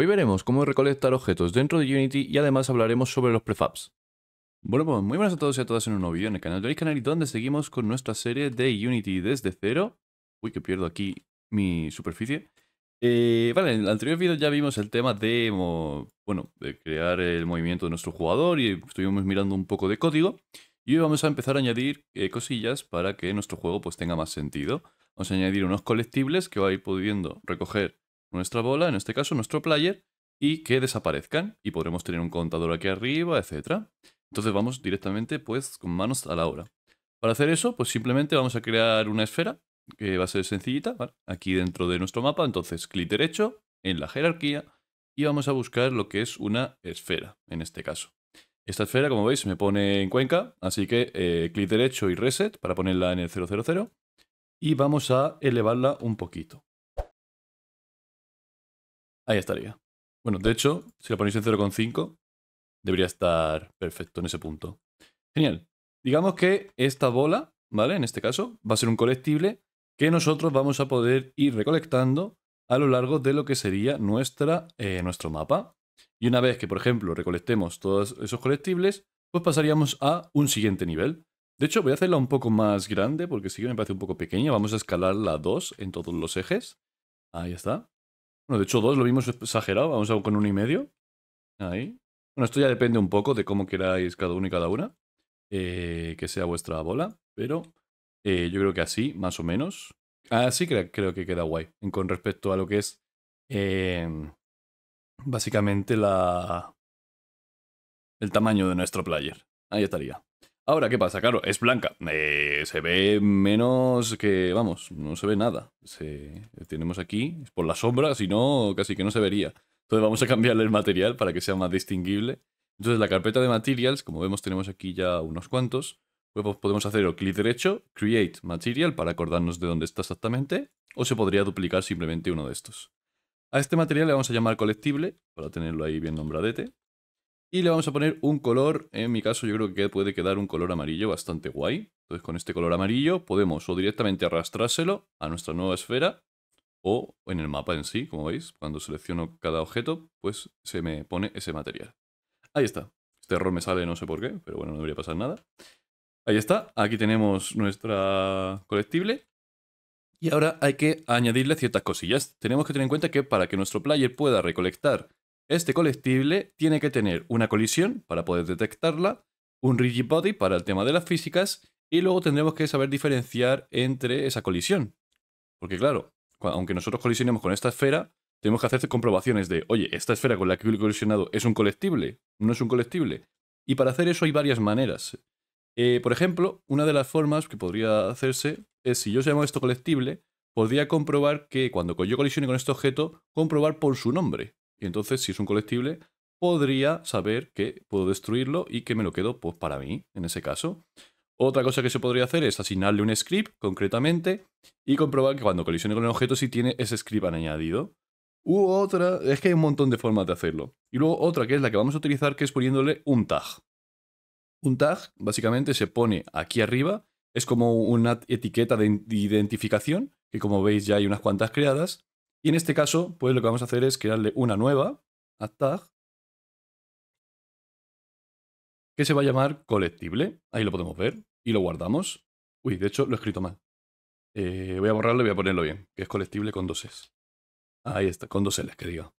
Hoy veremos cómo recolectar objetos dentro de Unity y además hablaremos sobre los prefabs. Bueno, pues muy buenas a todos y a todas en un nuevo vídeo en el canal de Canal donde seguimos con nuestra serie de Unity desde cero. Uy, que pierdo aquí mi superficie. Eh, vale, en el anterior vídeo ya vimos el tema de, bueno, de crear el movimiento de nuestro jugador y estuvimos mirando un poco de código. Y hoy vamos a empezar a añadir eh, cosillas para que nuestro juego pues tenga más sentido. Vamos a añadir unos colectibles que ir pudiendo recoger nuestra bola, en este caso nuestro player, y que desaparezcan y podremos tener un contador aquí arriba, etcétera Entonces vamos directamente pues con manos a la obra. Para hacer eso, pues simplemente vamos a crear una esfera que va a ser sencillita, aquí dentro de nuestro mapa, entonces clic derecho en la jerarquía y vamos a buscar lo que es una esfera, en este caso. Esta esfera, como veis, me pone en Cuenca, así que eh, clic derecho y reset para ponerla en el 000 y vamos a elevarla un poquito. Ahí estaría. Bueno, de hecho, si la ponéis en 0,5, debería estar perfecto en ese punto. Genial. Digamos que esta bola, ¿vale? En este caso, va a ser un colectible que nosotros vamos a poder ir recolectando a lo largo de lo que sería nuestra, eh, nuestro mapa. Y una vez que, por ejemplo, recolectemos todos esos colectibles, pues pasaríamos a un siguiente nivel. De hecho, voy a hacerla un poco más grande porque sí que me parece un poco pequeña. Vamos a escalarla a 2 en todos los ejes. Ahí está. Bueno, de hecho dos lo vimos exagerado, vamos a con uno y medio. Ahí. Bueno, esto ya depende un poco de cómo queráis cada uno y cada una. Eh, que sea vuestra bola, pero eh, yo creo que así, más o menos. Así creo, creo que queda guay. Con respecto a lo que es em, básicamente la, el tamaño de nuestro player. Ahí estaría. Ahora, ¿qué pasa? Claro, es blanca. Eh, se ve menos que, vamos, no se ve nada. Se, tenemos aquí, es por la sombra, si no, casi que no se vería. Entonces vamos a cambiarle el material para que sea más distinguible. Entonces la carpeta de materials, como vemos tenemos aquí ya unos cuantos, pues, pues podemos hacer o clic derecho, create material para acordarnos de dónde está exactamente, o se podría duplicar simplemente uno de estos. A este material le vamos a llamar colectible, para tenerlo ahí bien nombradete. Y le vamos a poner un color, en mi caso yo creo que puede quedar un color amarillo bastante guay. Entonces con este color amarillo podemos o directamente arrastrárselo a nuestra nueva esfera o en el mapa en sí, como veis, cuando selecciono cada objeto, pues se me pone ese material. Ahí está. Este error me sale no sé por qué, pero bueno, no debería pasar nada. Ahí está, aquí tenemos nuestra colectible. Y ahora hay que añadirle ciertas cosillas. Tenemos que tener en cuenta que para que nuestro player pueda recolectar este colectible tiene que tener una colisión para poder detectarla, un rigid body para el tema de las físicas y luego tendremos que saber diferenciar entre esa colisión. Porque claro, aunque nosotros colisionemos con esta esfera, tenemos que hacer comprobaciones de, oye, esta esfera con la que he colisionado es un colectible, no es un colectible. Y para hacer eso hay varias maneras. Eh, por ejemplo, una de las formas que podría hacerse es, si yo llamo esto colectible, podría comprobar que cuando yo colisione con este objeto, comprobar por su nombre. Y entonces, si es un colectible, podría saber que puedo destruirlo y que me lo quedo pues, para mí, en ese caso. Otra cosa que se podría hacer es asignarle un script concretamente y comprobar que cuando colisione con el objeto sí tiene ese script añadido. U otra, es que hay un montón de formas de hacerlo. Y luego otra que es la que vamos a utilizar que es poniéndole un tag. Un tag básicamente se pone aquí arriba, es como una etiqueta de identificación, que como veis ya hay unas cuantas creadas, y en este caso, pues lo que vamos a hacer es crearle una nueva, a tag, que se va a llamar colectible. Ahí lo podemos ver y lo guardamos. Uy, de hecho lo he escrito mal. Eh, voy a borrarlo y voy a ponerlo bien, que es colectible con dos S. Ahí está, con dos les que diga.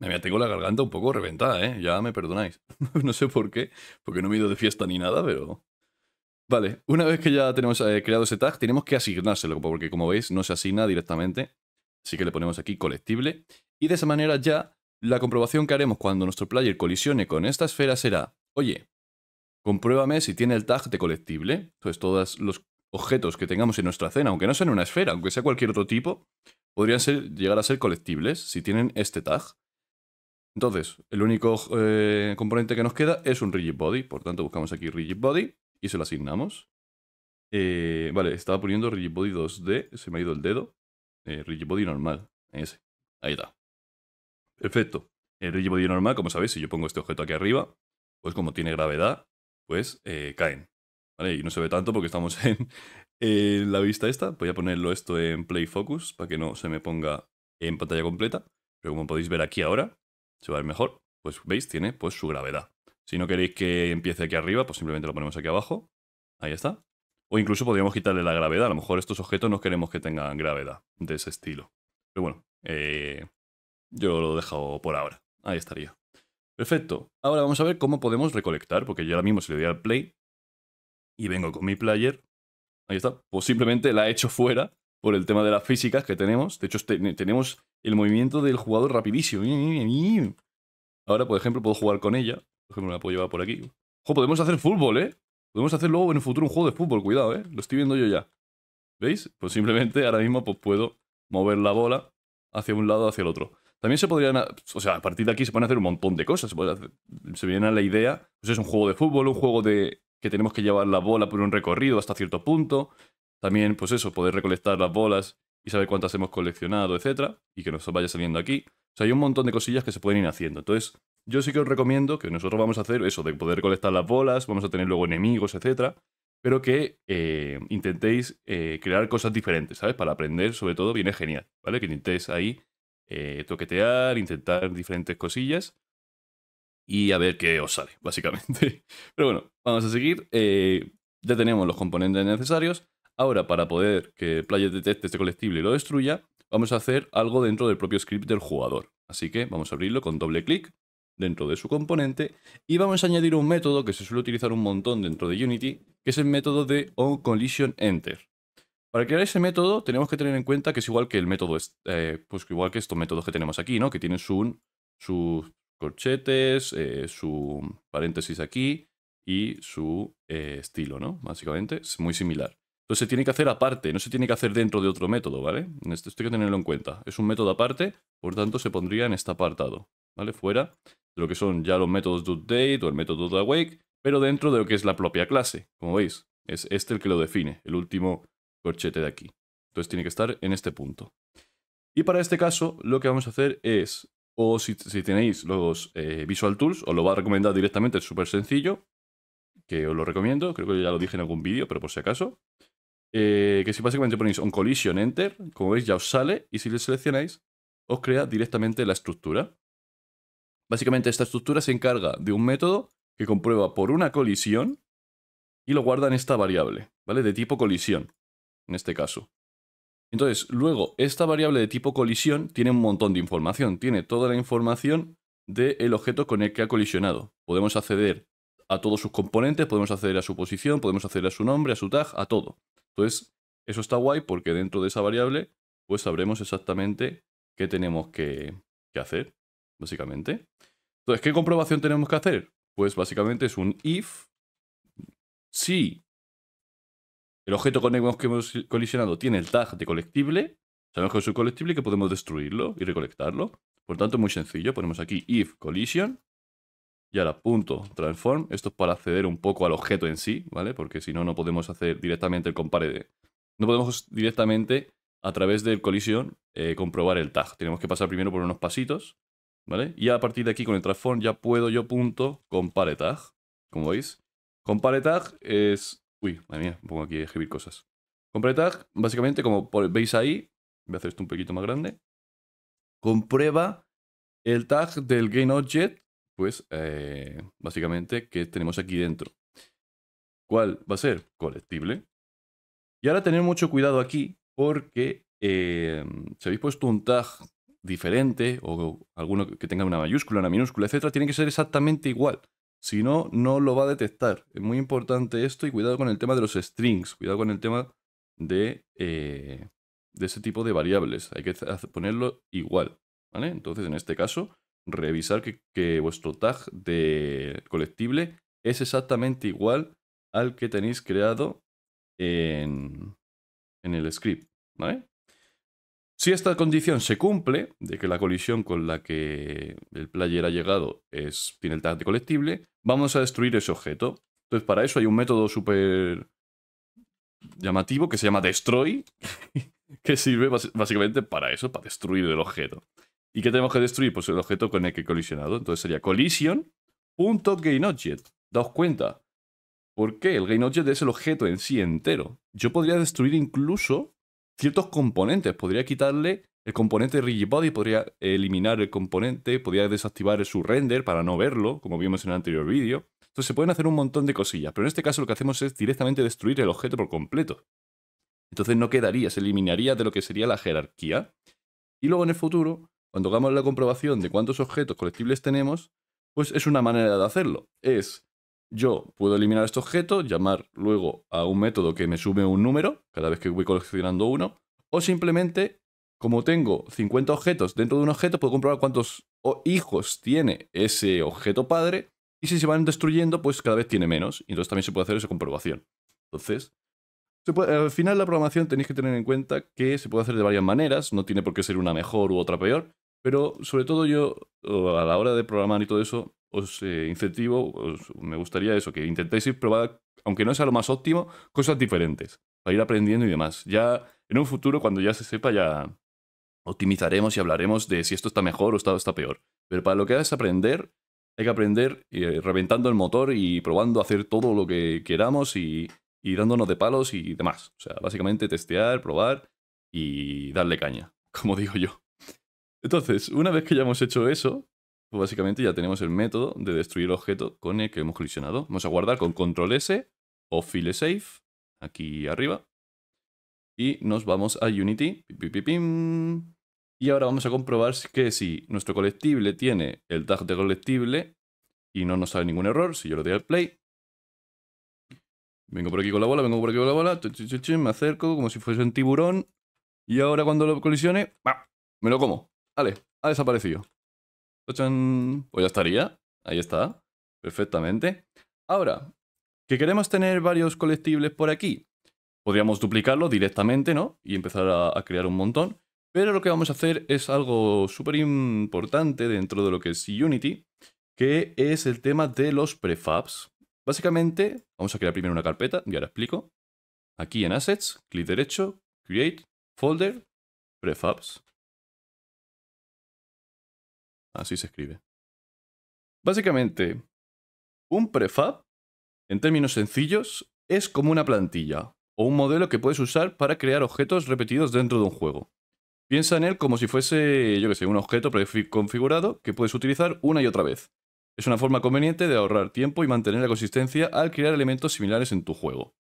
Me tengo la garganta un poco reventada, ¿eh? Ya me perdonáis. no sé por qué, porque no me he ido de fiesta ni nada, pero... Vale, una vez que ya tenemos eh, creado ese tag, tenemos que asignárselo, porque como veis no se asigna directamente Así que le ponemos aquí colectible. Y de esa manera ya la comprobación que haremos cuando nuestro player colisione con esta esfera será, oye, compruébame si tiene el tag de colectible. Entonces todos los objetos que tengamos en nuestra escena, aunque no sean una esfera, aunque sea cualquier otro tipo, podrían llegar a ser colectibles si tienen este tag. Entonces, el único eh, componente que nos queda es un rigid body, por tanto buscamos aquí rigid body y se lo asignamos. Eh, vale, estaba poniendo rigid body 2D, se me ha ido el dedo eh, Rigibody normal. Ese. Ahí está. Perfecto. El Rigibody normal, como sabéis, si yo pongo este objeto aquí arriba, pues como tiene gravedad, pues eh, caen. Y no se ve tanto porque estamos en, la vista esta. Voy a ponerlo esto en Play Focus para que no se me ponga en pantalla completa. Pero como podéis ver aquí ahora, se va a ver mejor. Pues veis, tiene pues su gravedad. Si no queréis que empiece aquí arriba, pues simplemente lo ponemos aquí abajo. Ahí está. O incluso podríamos quitarle la gravedad. A lo mejor estos objetos no queremos que tengan gravedad de ese estilo. Pero bueno, eh, yo lo he dejado por ahora. Ahí estaría. Perfecto. Ahora vamos a ver cómo podemos recolectar, porque yo ahora mismo si le doy al play y vengo con mi player. Ahí está. Pues simplemente la he hecho fuera por el tema de las físicas que tenemos. De hecho, este, tenemos el movimiento del jugador rapidísimo. Ahora, por ejemplo, puedo jugar con ella. Por ejemplo, me la puedo llevar por aquí. Ojo, podemos hacer fútbol, ¿eh? Podemos hacer luego en el futuro un juego de fútbol, cuidado, ¿eh? Lo estoy viendo yo ya. ¿Veis? Pues simplemente ahora mismo pues, puedo mover la bola hacia un lado o hacia el otro. También se podrían, o sea, a partir de aquí se pueden hacer un montón de cosas. Se, viene a la idea, pues es un juego de fútbol, un juego de que tenemos que llevar la bola por un recorrido hasta cierto punto. También, pues eso, poder recolectar las bolas y saber cuántas hemos coleccionado, etcétera, y que nos vaya saliendo aquí. O sea, hay un montón de cosillas que se pueden ir haciendo. Entonces, yo sí que os recomiendo que nosotros vamos a hacer eso, de poder colectar las bolas, vamos a tener luego enemigos, etcétera, pero que eh, intentéis eh, crear cosas diferentes, ¿sabes? Para aprender, sobre todo, viene genial, ¿vale? Que intentéis ahí eh, toquetear, intentar diferentes cosillas y a ver qué os sale, básicamente. Pero bueno, vamos a seguir. ya tenemos los componentes necesarios. Ahora, para poder que Player detecte este colectible y lo destruya, vamos a hacer algo dentro del propio script del jugador. Así que vamos a abrirlo con doble clic dentro de su componente y vamos a añadir un método que se suele utilizar un montón dentro de Unity, que es el método de onCollisionEnter. Para crear ese método tenemos que tener en cuenta que es igual que el método, eh, pues igual que estos métodos que tenemos aquí, ¿no? Que tienen su, sus corchetes, eh, su paréntesis aquí y su eh, estilo, ¿no? Básicamente es muy similar. Entonces se tiene que hacer aparte, no se tiene que hacer dentro de otro método, ¿vale? Este, esto hay que tenerlo en cuenta. Es un método aparte, por tanto se pondría en este apartado, ¿vale? Fuera lo que son ya los métodos Update o el método .awake, pero dentro de lo que es la propia clase, como veis. Es este el que lo define, el último corchete de aquí. Entonces tiene que estar en este punto. Y para este caso, lo que vamos a hacer es, o si, tenéis los eh, Visual Tools, os lo va a recomendar directamente, es súper sencillo, que os lo recomiendo, creo que ya lo dije en algún vídeo, pero por si acaso, eh, que si básicamente ponéis un collision enter, como veis ya os sale, y si le seleccionáis, os crea directamente la estructura. Básicamente esta estructura se encarga de un método que comprueba por una colisión y lo guarda en esta variable, ¿vale? De tipo colisión, en este caso. Entonces, luego, esta variable de tipo colisión tiene un montón de información. Tiene toda la información del objeto con el que ha colisionado. Podemos acceder a todos sus componentes, podemos acceder a su posición, podemos acceder a su nombre, a su tag, a todo. Entonces, eso está guay porque dentro de esa variable, pues sabremos exactamente qué tenemos que hacer básicamente. Entonces, ¿qué comprobación tenemos que hacer? Pues básicamente es un if. Si el objeto con el que hemos colisionado tiene el tag de colectible, sabemos que es un colectible y que podemos destruirlo y recolectarlo. Por tanto, muy sencillo. Ponemos aquí if collision y ahora punto transform. Esto es para acceder un poco al objeto en sí, ¿vale? Porque si no, no podemos hacer directamente el compare de... No podemos directamente a través del collision eh, comprobar el tag. Tenemos que pasar primero por unos pasitos ¿vale? Y a partir de aquí con el transform ya puedo yo punto compare tag, como veis. Compare tag es... Uy, madre mía, pongo aquí a escribir cosas. Compare tag, básicamente como veis ahí, voy a hacer esto un poquito más grande, comprueba el tag del GainObject, pues eh, básicamente que tenemos aquí dentro. ¿Cuál va a ser? Colectible. Y ahora tener mucho cuidado aquí porque eh, si habéis puesto un tag diferente o alguno que tenga una mayúscula, una minúscula, etcétera, tiene que ser exactamente igual. Si no, no lo va a detectar. Es muy importante esto y cuidado con el tema de los strings, cuidado con el tema de, eh, ese tipo de variables. Hay que ponerlo igual. ¿vale? Entonces, en este caso, revisar que, vuestro tag de colectible es exactamente igual al que tenéis creado en, en el script. ¿vale? Si esta condición se cumple, de que la colisión con la que el player ha llegado es, tiene el tag colectible, vamos a destruir ese objeto. Entonces, para eso hay un método súper llamativo que se llama Destroy, que sirve básicamente para eso, para destruir el objeto. ¿Y qué tenemos que destruir? Pues el objeto con el que he colisionado. Entonces sería collision.gainObject. Daos cuenta. ¿Por qué? El GainObject es el objeto en sí entero. Yo podría destruir incluso ciertos componentes. Podría quitarle el componente Rigibody, podría eliminar el componente, podría desactivar su render para no verlo, como vimos en el anterior vídeo. Entonces se pueden hacer un montón de cosillas, pero en este caso lo que hacemos es directamente destruir el objeto por completo. Entonces no quedaría, se eliminaría de lo que sería la jerarquía. Y luego en el futuro, cuando hagamos la comprobación de cuántos objetos colectibles tenemos, pues es una manera de hacerlo. Es yo puedo eliminar este objeto, llamar luego a un método que me sume un número cada vez que voy coleccionando uno, o simplemente, como tengo 50 objetos dentro de un objeto, puedo comprobar cuántos hijos tiene ese objeto padre, y si se van destruyendo, pues cada vez tiene menos, y entonces también se puede hacer esa comprobación. Entonces, al final la programación tenéis que tener en cuenta que se puede hacer de varias maneras, no tiene por qué ser una mejor u otra peor, pero sobre todo yo, a la hora de programar y todo eso, os eh, incentivo, me gustaría eso, que intentéis ir probar, aunque no sea lo más óptimo, cosas diferentes, para ir aprendiendo y demás. Ya en un futuro, cuando ya se sepa, ya optimizaremos y hablaremos de si esto está mejor o está, está peor. Pero para lo que es aprender, hay que aprender eh, reventando el motor y probando hacer todo lo que queramos y, y dándonos de palos y demás. O sea, básicamente testear, probar y darle caña, como digo yo. Entonces, una vez que ya hemos hecho eso, pues básicamente ya tenemos el método de destruir el objeto con el que hemos colisionado. Vamos a guardar con control S o file safe, aquí arriba. Y nos vamos a Unity. Y ahora vamos a comprobar que si nuestro colectible tiene el tag de colectible y no nos sale ningún error, si yo le doy al play, Vengo por aquí con la bola, vengo por aquí con la bola, me acerco como si fuese un tiburón. Y ahora cuando lo colisione, me lo como. Vale, ha desaparecido. Pues ya estaría. Ahí está. Perfectamente. Ahora, que queremos tener varios colectibles por aquí. Podríamos duplicarlo directamente, ¿no? Y empezar a, a crear un montón. Pero lo que vamos a hacer es algo súper importante dentro de lo que es Unity, que es el tema de los prefabs. Básicamente, vamos a crear primero una carpeta, y ahora explico. Aquí en Assets, clic derecho, Create, Folder, Prefabs. Así se escribe. Básicamente, un prefab, en términos sencillos, es como una plantilla o un modelo que puedes usar para crear objetos repetidos dentro de un juego. Piensa en él como si fuese, yo que sé, un objeto configurado que puedes utilizar una y otra vez. Es una forma conveniente de ahorrar tiempo y mantener la consistencia al crear elementos similares en tu juego.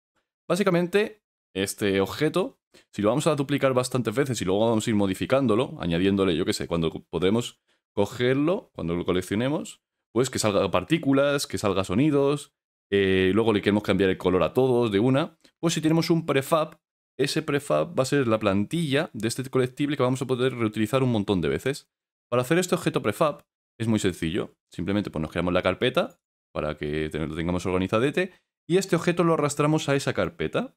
Básicamente, este objeto, si lo vamos a duplicar bastantes veces y luego vamos a ir modificándolo, añadiéndole, yo que sé, cuando podremos cogerlo cuando lo coleccionemos, pues que salga partículas, que salga sonidos, eh, luego le queremos cambiar el color a todos de una, pues si tenemos un prefab, ese prefab va a ser la plantilla de este colectible que vamos a poder reutilizar un montón de veces. Para hacer este objeto prefab es muy sencillo, simplemente pues nos creamos la carpeta para que lo tengamos organizadete y este objeto lo arrastramos a esa carpeta.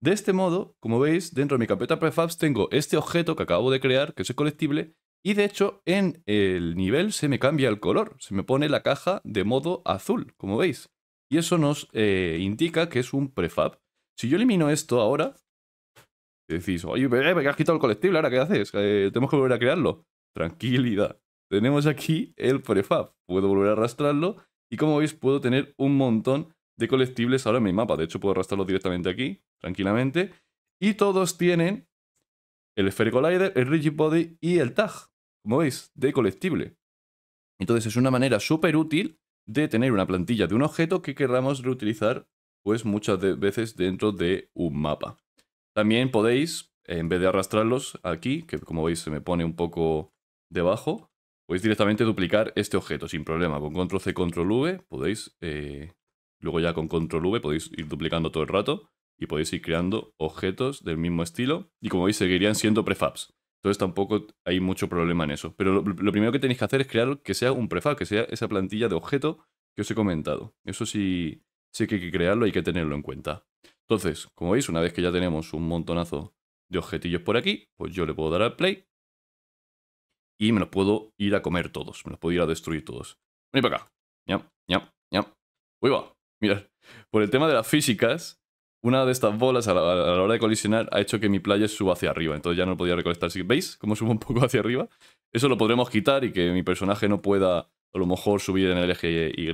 De este modo, como veis, dentro de mi carpeta prefabs tengo este objeto que acabo de crear, que es el colectible, y de hecho, en el nivel se me cambia el color, se me pone la caja de modo azul, como veis. Y eso nos eh, indica que es un prefab. Si yo elimino esto ahora, decís, oye, me has quitado el colectivo, ¿ahora qué haces? Eh, tenemos que volver a crearlo. Tranquilidad. Tenemos aquí el prefab. Puedo volver a arrastrarlo y como veis puedo tener un montón de colectibles ahora en mi mapa. De hecho puedo arrastrarlos directamente aquí, tranquilamente. Y todos tienen el Spherical collider el Rigid Body y el Tag como veis, de colectible. Entonces es una manera súper útil de tener una plantilla de un objeto que queramos reutilizar pues muchas veces dentro de un mapa. También podéis, en vez de arrastrarlos aquí, que como veis se me pone un poco debajo, podéis directamente duplicar este objeto sin problema. Con control C, control V podéis, eh, luego ya con control V podéis ir duplicando todo el rato y podéis ir creando objetos del mismo estilo y como veis seguirían siendo prefabs. Entonces tampoco hay mucho problema en eso. Pero lo, primero que tenéis que hacer es crear que sea un prefab, que sea esa plantilla de objeto que os he comentado. Eso sí, sí que hay que crearlo, hay que tenerlo en cuenta. Entonces, como veis, una vez que ya tenemos un montonazo de objetillos por aquí, pues yo le puedo dar al play y me los puedo ir a comer todos, me los puedo ir a destruir todos. Vení para acá. Ya, ya, ya! Uy, va. Mirad, por el tema de las físicas, una de estas bolas a la, hora de colisionar ha hecho que mi playa suba hacia arriba, entonces ya no podía recolectar. ¿Veis cómo subo un poco hacia arriba? Eso lo podremos quitar y que mi personaje no pueda a lo mejor subir en el eje Y,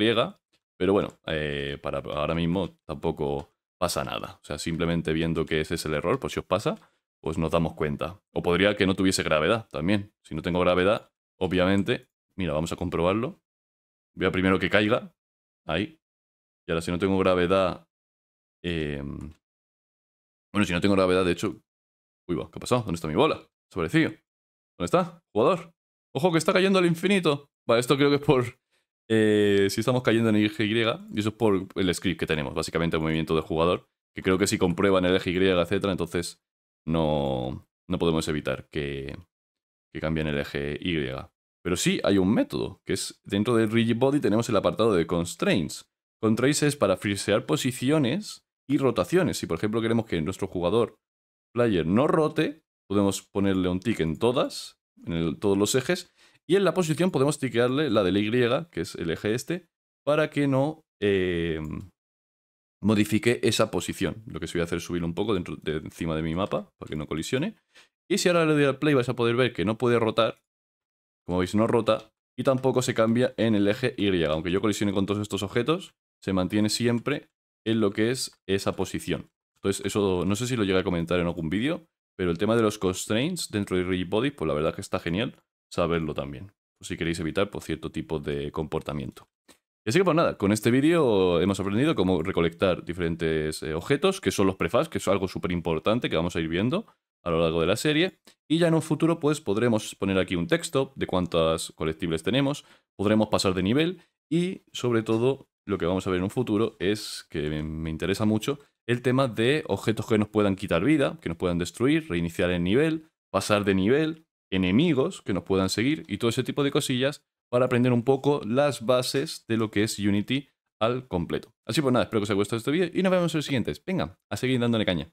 pero bueno, eh, para ahora mismo tampoco pasa nada. O sea, simplemente viendo que ese es el error, por pues si os pasa, pues nos damos cuenta. O podría que no tuviese gravedad también. Si no tengo gravedad, obviamente, mira, vamos a comprobarlo. Voy a primero que caiga, ahí. Y ahora si no tengo gravedad Em, bueno, si no tengo gravedad, de hecho... Uy, va, ¿qué ha pasado? ¿Dónde está mi bola? Sobrecillo. ¿Dónde está? Jugador. Ojo, que está cayendo al infinito. Vale, esto creo que es por... Eh, si estamos cayendo en el eje Y, y eso es por el script que tenemos, básicamente el movimiento del jugador, que creo que si comprueban el eje Y, etcétera, entonces no, no podemos evitar que, que cambien el eje Y. Pero sí hay un método, que es dentro del rigid body tenemos el apartado de constraints. Constraints es para frisear posiciones y rotaciones. Si por ejemplo queremos que nuestro jugador player no rote, podemos ponerle un tick en todas, en todos los ejes, y en la posición podemos tickearle la de Y, que es el eje este, para que no eh, modifique esa posición. Lo que se voy a hacer es subir un poco dentro, de encima de mi mapa, para que no colisione. Y si ahora le doy al play vais a poder ver que no puede rotar, como veis no rota, y tampoco se cambia en el eje Y. Aunque yo colisione con todos estos objetos, se mantiene siempre en lo que es esa posición. Entonces, eso no sé si lo llegué a comentar en algún vídeo, pero el tema de los constraints dentro de Rigidbody, pues la verdad que está genial saberlo también. si queréis evitar por cierto tipo de comportamiento. Así que pues nada, con este vídeo hemos aprendido cómo recolectar diferentes eh, objetos, que son los prefabs, que es algo súper importante que vamos a ir viendo a lo largo de la serie. Y ya en un futuro pues podremos poner aquí un texto de cuántas colectibles tenemos, podremos pasar de nivel y sobre todo lo que vamos a ver en un futuro es que me interesa mucho el tema de objetos que nos puedan quitar vida, que nos puedan destruir, reiniciar el nivel, pasar de nivel, enemigos que nos puedan seguir y todo ese tipo de cosillas para aprender un poco las bases de lo que es Unity al completo. Así pues nada, espero que os haya gustado este vídeo y nos vemos en los siguientes. Venga, a seguir dándole caña.